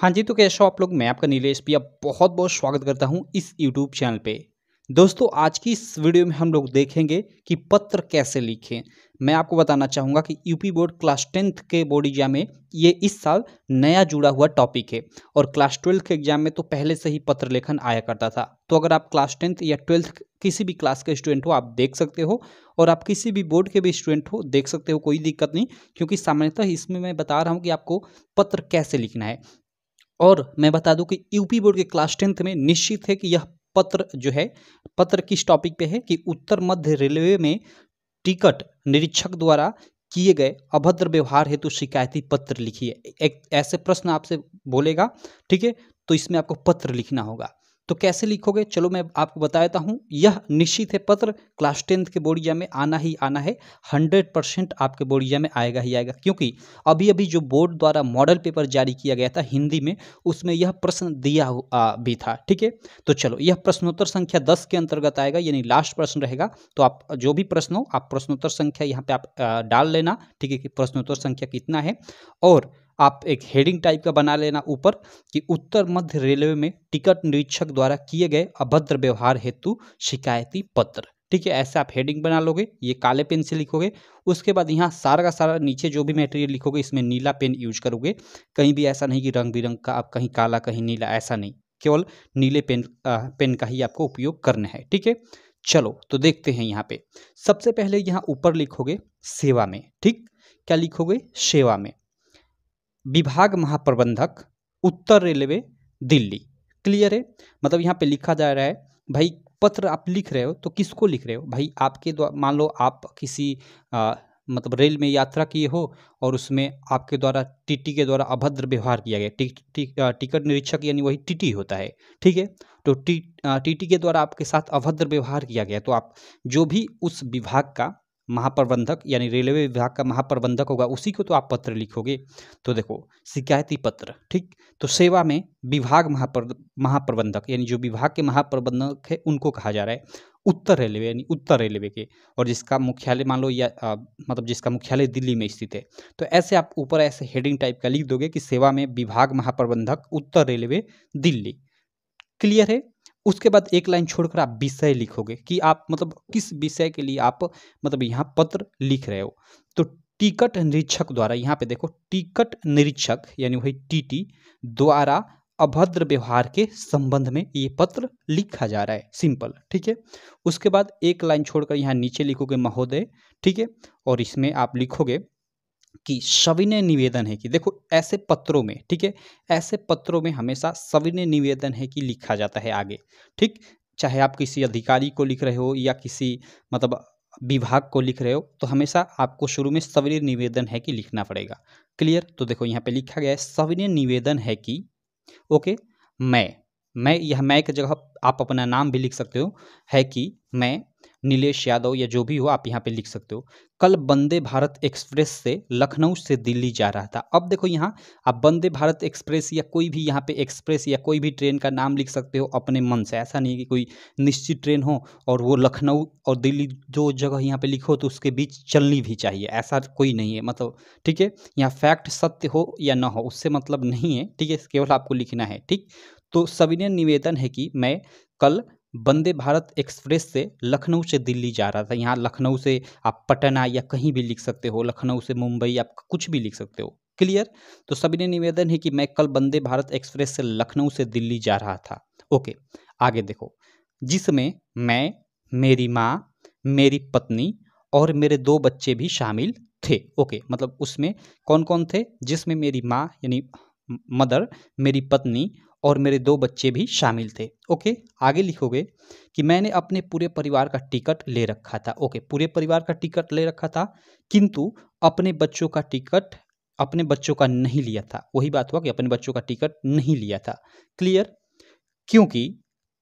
हाँ जी तो कैसे हो आप लोग मैं आपका नीलेश पिया बहुत बहुत स्वागत करता हूँ इस यूट्यूब चैनल पे दोस्तों आज की इस वीडियो में हम लोग देखेंगे कि पत्र कैसे लिखें मैं आपको बताना चाहूँगा कि यूपी बोर्ड क्लास टेंथ के बोर्ड एग्जाम में ये इस साल नया जुड़ा हुआ टॉपिक है और क्लास ट्वेल्थ के एग्जाम में तो पहले से ही पत्र लेखन आया करता था तो अगर आप क्लास टेंथ या ट्वेल्थ किसी भी क्लास के स्टूडेंट हो आप देख सकते हो और आप किसी भी बोर्ड के भी स्टूडेंट हो देख सकते हो कोई दिक्कत नहीं क्योंकि सामान्यतः इसमें मैं बता रहा हूँ कि आपको पत्र कैसे लिखना है और मैं बता दूं कि यूपी बोर्ड के क्लास टेंथ में निश्चित है कि यह पत्र जो है पत्र किस टॉपिक पे है कि उत्तर मध्य रेलवे में टिकट निरीक्षक द्वारा किए गए अभद्र व्यवहार हेतु शिकायती पत्र लिखिए एक ऐसे प्रश्न आपसे बोलेगा ठीक है तो इसमें आपको पत्र लिखना होगा तो कैसे लिखोगे चलो मैं आपको बता देता हूँ यह निश्चित है पत्र क्लास टेंथ के बोर्डिया में आना ही आना है हंड्रेड परसेंट आपके बोर्डिया में आएगा ही आएगा क्योंकि अभी अभी जो बोर्ड द्वारा मॉडल पेपर जारी किया गया था हिंदी में उसमें यह प्रश्न दिया भी था ठीक है तो चलो यह प्रश्नोत्तर संख्या दस के अंतर्गत आएगा यानी लास्ट प्रश्न रहेगा तो आप जो भी प्रश्न हो आप प्रश्नोत्तर संख्या यहाँ पे आप डाल लेना ठीक है कि प्रश्नोत्तर संख्या कितना है और आप एक हेडिंग टाइप का बना लेना ऊपर कि उत्तर मध्य रेलवे में टिकट निरीक्षक द्वारा किए गए अभद्र व्यवहार हेतु शिकायती पत्र ठीक है ऐसे आप हेडिंग बना लोगे ये काले पेन से लिखोगे उसके बाद यहाँ सारा का सारा नीचे जो भी मटेरियल लिखोगे इसमें नीला पेन यूज करोगे कहीं भी ऐसा नहीं कि रंग बिरंग का आप कहीं काला कहीं नीला ऐसा नहीं केवल नीले पेन आ, पेन का ही आपको उपयोग करना है ठीक है चलो तो देखते हैं यहाँ पे सबसे पहले यहाँ ऊपर लिखोगे सेवा में ठीक क्या लिखोगे सेवा में विभाग महाप्रबंधक उत्तर रेलवे दिल्ली क्लियर है मतलब यहाँ पे लिखा जा रहा है भाई पत्र आप लिख रहे हो तो किसको लिख रहे हो भाई आपके द्वारा मान लो आप किसी आ, मतलब रेल में यात्रा किए हो और उसमें आपके द्वारा टीटी के द्वारा अभद्र व्यवहार किया गया टी, टी, टिकट निरीक्षक यानी वही टीटी होता है ठीक है तो टी टीटी के द्वारा आपके साथ अभद्र व्यवहार किया गया तो आप जो भी उस विभाग का महाप्रबंधक यानी रेलवे विभाग का महाप्रबंधक होगा उसी को तो आप पत्र लिखोगे तो देखो शिकायती पत्र ठीक तो सेवा में विभाग महाप्र महाप्रबंधक यानी जो विभाग के महाप्रबंधक है उनको कहा जा रहा है उत्तर रेलवे यानी उत्तर रेलवे के और जिसका मुख्यालय मान लो या आ, मतलब जिसका मुख्यालय दिल्ली में स्थित है तो ऐसे आप ऊपर ऐसे हेडिंग टाइप का लिख दोगे कि सेवा में विभाग महाप्रबंधक उत्तर रेलवे दिल्ली क्लियर है उसके बाद एक लाइन छोड़कर आप विषय लिखोगे कि आप मतलब किस विषय के लिए आप मतलब यहाँ पत्र लिख रहे हो तो टिकट निरीक्षक द्वारा यहाँ पे देखो टिकट निरीक्षक यानी वही टीटी द्वारा अभद्र व्यवहार के संबंध में ये पत्र लिखा जा रहा है सिंपल ठीक है उसके बाद एक लाइन छोड़कर यहाँ नीचे लिखोगे महोदय ठीक है और इसमें आप लिखोगे कि सविनय निवेदन है कि देखो ऐसे पत्रों में ठीक है ऐसे पत्रों में हमेशा सविनय निवेदन है कि लिखा जाता है आगे ठीक चाहे आप किसी अधिकारी को लिख रहे हो या किसी मतलब विभाग को लिख रहे हो तो हमेशा आपको शुरू में सविनय निवेदन है कि लिखना पड़ेगा क्लियर तो देखो यहाँ पे लिखा गया है सविनय निवेदन है कि ओके मैं मैं यह मैं एक जगह आप अपना नाम भी लिख सकते हो है कि मैं नीलेश यादव या जो भी हो आप यहाँ पे लिख सकते हो कल वंदे भारत एक्सप्रेस से लखनऊ से दिल्ली जा रहा था अब देखो यहाँ आप वंदे भारत एक्सप्रेस या कोई भी यहाँ पे एक्सप्रेस या कोई भी ट्रेन का नाम लिख सकते हो अपने मन से ऐसा नहीं है कि कोई निश्चित ट्रेन हो और वो लखनऊ और दिल्ली जो जगह यहाँ पे लिखो तो उसके बीच चलनी भी चाहिए ऐसा कोई नहीं है मतलब ठीक है यहाँ फैक्ट सत्य हो या ना हो उससे मतलब नहीं है ठीक है केवल आपको लिखना है ठीक तो सविनय निवेदन है कि मैं कल वंदे भारत एक्सप्रेस से लखनऊ से दिल्ली जा रहा था यहाँ लखनऊ से आप पटना या कहीं भी लिख सकते हो लखनऊ से मुंबई आप कुछ भी लिख सकते हो क्लियर तो सभी ने निवेदन है कि मैं कल वंदे भारत एक्सप्रेस से लखनऊ से दिल्ली जा रहा था ओके आगे देखो जिसमें मैं मेरी माँ मेरी पत्नी और मेरे दो बच्चे भी शामिल थे ओके मतलब उसमें कौन कौन थे जिसमें मेरी माँ यानी मदर मेरी पत्नी और मेरे दो बच्चे भी शामिल थे ओके आगे लिखोगे कि मैंने अपने पूरे परिवार का टिकट ले रखा था ओके पूरे परिवार का टिकट ले रखा था किंतु अपने बच्चों का टिकट अपने बच्चों का नहीं लिया था वही बात हुआ कि अपने बच्चों का टिकट नहीं लिया था क्लियर क्योंकि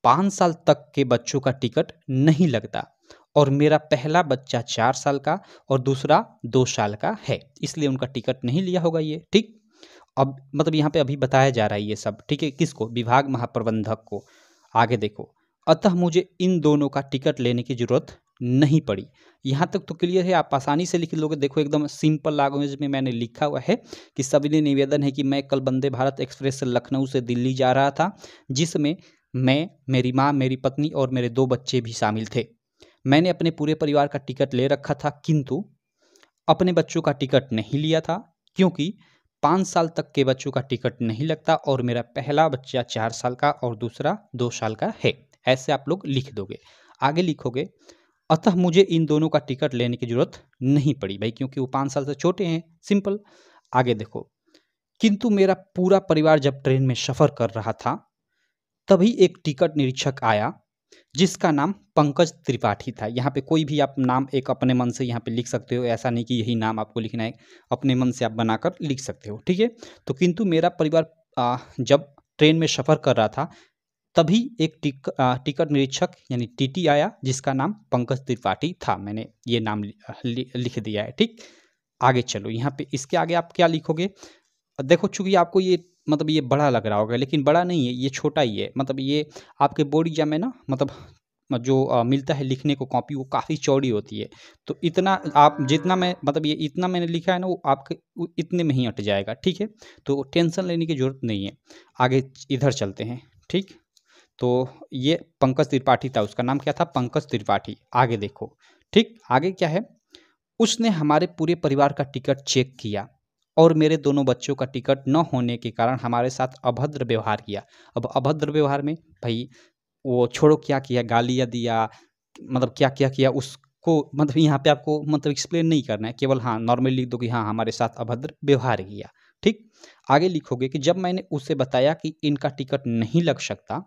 पाँच साल तक के बच्चों का टिकट नहीं लगता और मेरा पहला बच्चा चार साल का और दूसरा दो साल का है इसलिए उनका टिकट नहीं लिया होगा ये ठीक अब मतलब यहाँ पे अभी बताया जा रहा है ये सब ठीक है किसको विभाग महाप्रबंधक को आगे देखो अतः मुझे इन दोनों का टिकट लेने की ज़रूरत नहीं पड़ी यहाँ तक तो क्लियर है आप आसानी से लिख लोगे देखो एकदम सिंपल लैंग्वेज में मैंने लिखा हुआ है कि ने निवेदन है कि मैं कल वंदे भारत एक्सप्रेस से लखनऊ से दिल्ली जा रहा था जिसमें मैं मेरी माँ मेरी पत्नी और मेरे दो बच्चे भी शामिल थे मैंने अपने पूरे परिवार का टिकट ले रखा था किंतु अपने बच्चों का टिकट नहीं लिया था क्योंकि पाँच साल तक के बच्चों का टिकट नहीं लगता और मेरा पहला बच्चा चार साल का और दूसरा दो साल का है ऐसे आप लोग लिख दोगे आगे लिखोगे अतः मुझे इन दोनों का टिकट लेने की ज़रूरत नहीं पड़ी भाई क्योंकि वो पाँच साल से छोटे हैं सिंपल आगे देखो किंतु मेरा पूरा परिवार जब ट्रेन में सफ़र कर रहा था तभी एक टिकट निरीक्षक आया जिसका नाम पंकज त्रिपाठी था यहाँ पे कोई भी आप नाम एक अपने मन से यहाँ पे लिख सकते हो ऐसा नहीं कि यही नाम आपको लिखना है अपने मन से आप बनाकर लिख सकते हो ठीक है तो किंतु मेरा परिवार आ, जब ट्रेन में सफ़र कर रहा था तभी एक टिक, टिकट निरीक्षक यानी टीटी आया जिसका नाम पंकज त्रिपाठी था मैंने ये नाम लि, लिख दिया है ठीक आगे चलो यहाँ पे इसके आगे आप क्या लिखोगे देखो चूंकि आपको ये मतलब ये बड़ा लग रहा होगा लेकिन बड़ा नहीं है ये छोटा ही है मतलब ये आपके बोर्ड एग्जाम में ना मतलब जो आ, मिलता है लिखने को कॉपी वो काफ़ी चौड़ी होती है तो इतना आप जितना मैं मतलब ये इतना मैंने लिखा है ना वो आपके इतने में ही अट जाएगा ठीक है तो टेंशन लेने की ज़रूरत नहीं है आगे इधर चलते हैं ठीक तो ये पंकज त्रिपाठी था उसका नाम क्या था पंकज त्रिपाठी आगे देखो ठीक आगे क्या है उसने हमारे पूरे परिवार का टिकट चेक किया और मेरे दोनों बच्चों का टिकट न होने के कारण हमारे साथ अभद्र व्यवहार किया अब अभद्र व्यवहार में भाई वो छोड़ो क्या किया गालियाँ दिया मतलब क्या क्या किया उसको मतलब यहाँ पे आपको मतलब एक्सप्लेन नहीं करना है केवल हाँ नॉर्मली लिख दो कि हाँ हमारे साथ अभद्र व्यवहार किया ठीक आगे लिखोगे कि जब मैंने उसे बताया कि इनका टिकट नहीं लग सकता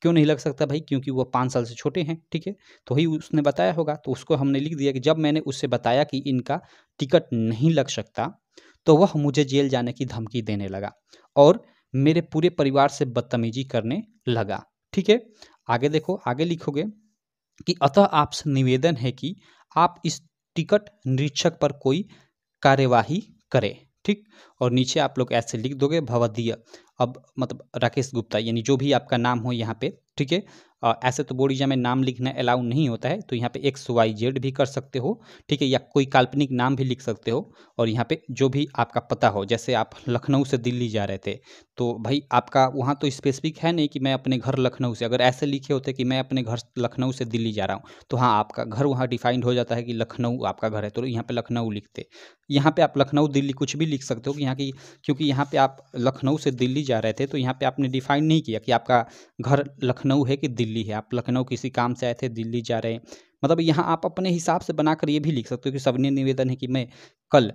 क्यों नहीं लग सकता भाई क्योंकि वो पाँच साल से छोटे हैं ठीक है तो ही उसने बताया होगा तो उसको हमने लिख दिया कि जब मैंने उससे बताया कि इनका टिकट नहीं लग सकता तो वह मुझे जेल जाने की धमकी देने लगा और मेरे पूरे परिवार से बदतमीजी करने लगा ठीक है आगे देखो आगे लिखोगे कि अतः आपसे निवेदन है कि आप इस टिकट निरीक्षक पर कोई कार्यवाही करें ठीक और नीचे आप लोग ऐसे लिख दोगे भवदीय अब मतलब राकेश गुप्ता यानी जो भी आपका नाम हो यहाँ पे ठीक है ऐसे तो बोर्ड एग्जाम में नाम लिखना अलाउ नहीं होता है तो यहाँ पे एक्स वाई जेड भी कर सकते हो ठीक है या कोई काल्पनिक नाम भी लिख सकते हो और यहाँ पे जो भी आपका पता हो जैसे आप लखनऊ से दिल्ली जा रहे थे तो भाई आपका वहाँ तो स्पेसिफिक है नहीं कि मैं अपने घर लखनऊ से अगर ऐसे लिखे होते कि मैं अपने घर लखनऊ से दिल्ली जा रहा हूँ तो हाँ आपका घर वहाँ डिफाइंड हो जाता है कि लखनऊ आपका घर है तो यहाँ पर लखनऊ लिखते यहाँ पर आप लखनऊ दिल्ली कुछ भी लिख सकते हो कि यहाँ की क्योंकि यहाँ पर आप लखनऊ से दिल्ली जा रहे थे तो यहाँ पर आपने डिफाइन नहीं किया कि आपका घर लखनऊ लखनऊ है कि दिल्ली है आप लखनऊ किसी काम से आए थे दिल्ली जा रहे हैं मतलब यहाँ आप अपने हिसाब से बनाकर ये भी लिख सकते हो कि सबने निवेदन है कि मैं कल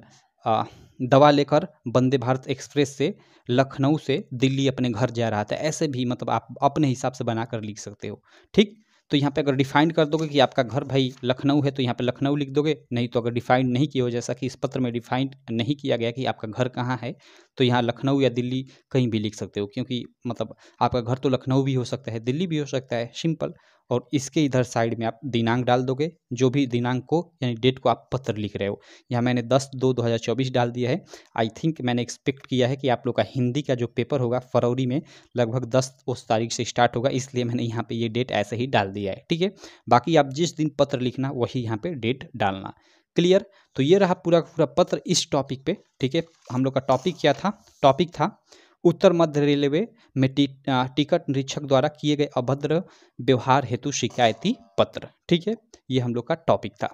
आ, दवा लेकर वंदे भारत एक्सप्रेस से लखनऊ से दिल्ली अपने घर जा रहा था ऐसे भी मतलब आप अपने हिसाब से बनाकर लिख सकते हो ठीक तो यहाँ पे अगर डिफाइंड कर दोगे कि आपका घर भाई लखनऊ है तो यहाँ पे लखनऊ लिख दोगे नहीं तो अगर डिफाइंड नहीं किया हो जैसा कि इस पत्र में डिफाइंड नहीं किया गया कि आपका घर कहाँ है तो यहाँ लखनऊ या दिल्ली कहीं भी लिख सकते हो क्योंकि मतलब आपका घर तो लखनऊ भी हो सकता है दिल्ली भी हो सकता है सिंपल और इसके इधर साइड में आप दिनांक डाल दोगे जो भी दिनांक को यानी डेट को आप पत्र लिख रहे हो यहाँ मैंने 10 दो 2024 डाल दिया है आई थिंक मैंने एक्सपेक्ट किया है कि आप लोग का हिंदी का जो पेपर होगा फरवरी में लगभग 10 उस तारीख से स्टार्ट होगा इसलिए मैंने यहाँ पे ये डेट ऐसे ही डाल दिया है ठीक है बाकी आप जिस दिन पत्र लिखना वही यहाँ पर डेट डालना क्लियर तो ये रहा पूरा पूरा पत्र इस टॉपिक पे ठीक है हम लोग का टॉपिक क्या था टॉपिक था उत्तर मध्य रेलवे में टी, टिकट निरीक्षक द्वारा किए गए अभद्र व्यवहार हेतु शिकायती पत्र ठीक है ये हम लोग का टॉपिक था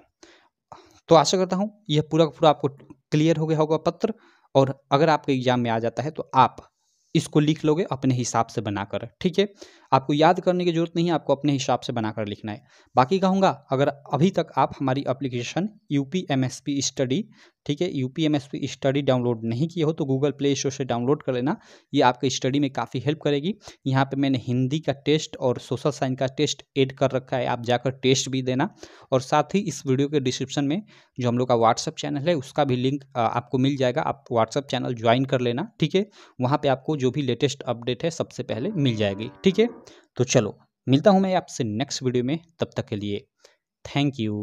तो आशा करता हूँ यह पूरा पूरा आपको क्लियर हो गया होगा पत्र और अगर आपके एग्जाम में आ जाता है तो आप इसको लिख लोगे अपने हिसाब से बनाकर ठीक है आपको याद करने की जरूरत नहीं है आपको अपने हिसाब से बनाकर लिखना है बाकी कहूँगा अगर अभी तक आप हमारी application U P M S P study ठीक है U P M S P study download नहीं किए हो तो गूगल प्ले स्टोर से डाउनलोड कर लेना ये आपके स्टडी में काफ़ी हेल्प करेगी यहाँ पर मैंने हिंदी का टेस्ट और सोशल साइंस का टेस्ट एड कर रखा है आप जाकर टेस्ट भी देना और साथ ही इस वीडियो के डिस्क्रिप्शन में जो हम लोग का व्हाट्सअप चैनल है उसका भी लिंक आपको मिल जाएगा आप व्हाट्सअप चैनल ज्वाइन कर लेना ठीक है वहाँ पर आपको जो भी लेटेस्ट अपडेट है सबसे पहले मिल जाएगी ठीक है तो चलो मिलता हूँ मैं आपसे नेक्स्ट वीडियो में तब तक के लिए थैंक यू